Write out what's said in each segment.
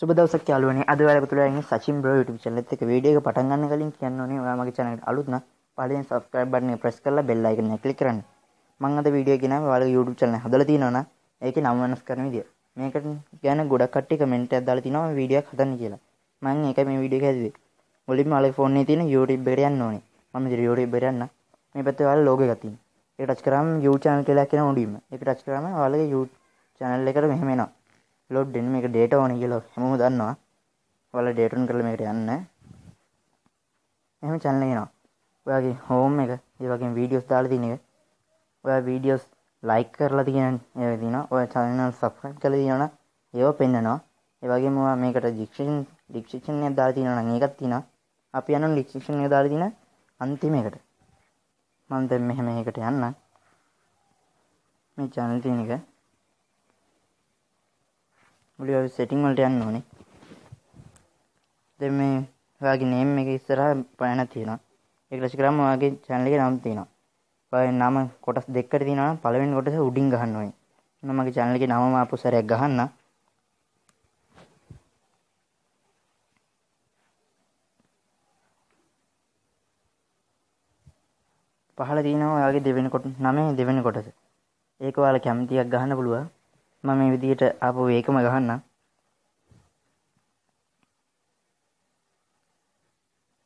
සුබදවසක් යාලුවනේ අද ඔයාලා පුතුලාගෙන සචින් බ්‍රෝ YouTube channel එකේ වීඩියෝ එක පටන් ගන්න කලින් කියන්න ඕනේ ඔයා මගේ channel එකට අලුත් නම් පළවෙනි subscribe button එක press කරලා bell icon එක click කරන්න. මම අද වීඩියෝ එක ගෙනාවේ ඔයාලගේ YouTube channel එක හදලා තියෙනවා නම් ඒකේ නම වෙනස් කරන විදිය. මේකට ගැන ගොඩක් කට්ටිය comment එකක් දාලා තිනවා මම වීඩියෝ එක හදන්න කියලා. මම ඒකයි මේ වීඩියෝ එක හැදුවේ. මුලින්ම ඔයාලගේ phone එකේ තියෙන YouTube එකට යන්න ඕනේ. මම ඉතින් YouTube එකට යන්න. මේ පැත්තේ ඔයාලා logo එකක් තියෙනවා. ඒක touch කරාම YouTube channel කියලා කියන උඩින්ම. ඒක touch කරාම ඔයාලගේ YouTube channel එකට මෙහෙම එනවා. ලොඩ්ඩෙන් මේක ඩේට ඕන කියලා හැමෝම දන්නවා. ඔයාලා ඩේටුන් කරලා මේකට යන්න. එහෙම channel එක එනවා. ඔයාගේ home එක, ඒ වගේම videos දාලා තියෙන එක. ඔයා videos like කරලා තියෙන ඒවා තියෙනවා. ඔයා channel subscribe කරලා තියෙනවා. ඒවා පෙන්නනවා. ඒ වගේම ඔයා මේකට description description එක දාලා තියෙනවා නම් ඒකත් තියෙනවා. අපි යනවා description එක දාලා තියෙන අන්තිම එකට. මම දැන් මෙහෙම එකට යන්න. මේ channel තියෙන එක මුලිය ඔය සෙටින් වලට යන්න ඕනේ දැන් මේ ඔයාගේ නේම් එක ඉස්සරහා පෑන තියෙනවා ඒක රස කරාම ඔයාගේ channel එකේ නම තියෙනවා ඔයාගේ නම කොටස් දෙකකට තියෙනවා නම් පළවෙනි කොටස උඩින් ගහන්න ඕනේ මම මගේ channel එකේ නම ආපු සැරයක් ගහන්නම් පහල තියෙනවා ඔයාගේ දෙවෙනි කොට නමේ දෙවෙනි කොටස. ඒක ඔයාලා කැමතියක් ගහන්න පුළුවන්. මම මේ විදියට ආපහු ඒකම ගහන්නම්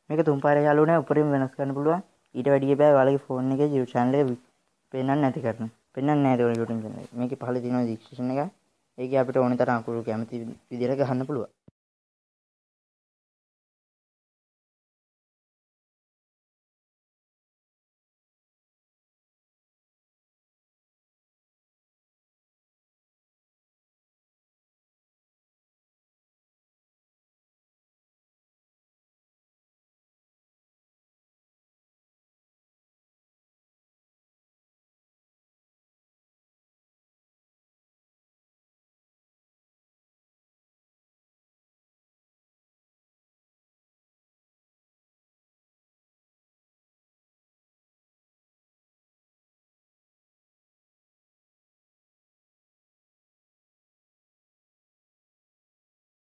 මේක තුන් පාරේ යාලු නෑ උඩරින් වෙනස් කරන්න පුළුවන් ඊට වැඩිය බෑ ඔයාලගේ ෆෝන් එකේ YouTube channel එක පෙන්වන්න නැති කරන පෙන්වන්න නෑ ඒක YouTube channel එක මේකේ පහළ තියෙන description එක ඒකේ අපිට ඕනේ තරම් අකුරු කැමති විදියට ගහන්න පුළුවන්